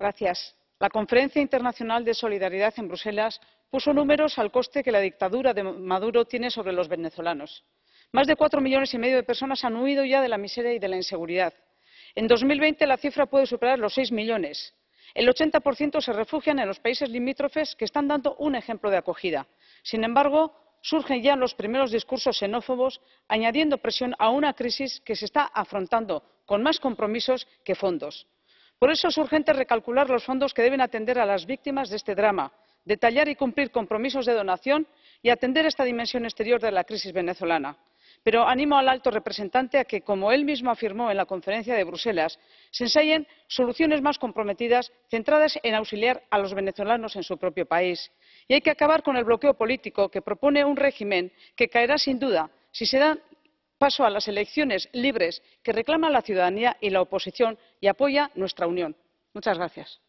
Gracias. la conferencia internacional de solidaridad en bruselas puso números al coste que la dictadura de maduro tiene sobre los venezolanos. más de cuatro millones y medio de personas han huido ya de la miseria y de la inseguridad. en 2020 la cifra puede superar los seis millones. el 80% se refugian en los países limítrofes que están dando un ejemplo de acogida. sin embargo surgen ya los primeros discursos xenófobos añadiendo presión a una crisis que se está afrontando con más compromisos que fondos. Por eso es urgente recalcular los fondos que deben atender a las víctimas de este drama, detallar y cumplir compromisos de donación y atender esta dimensión exterior de la crisis venezolana. Pero animo al alto representante a que, como él mismo afirmó en la conferencia de Bruselas, se ensayen soluciones más comprometidas centradas en auxiliar a los venezolanos en su propio país. Y hay que acabar con el bloqueo político que propone un régimen que caerá sin duda si se dan paso a las elecciones libres que reclama la ciudadanía y la oposición y apoya nuestra unión. muchas gracias.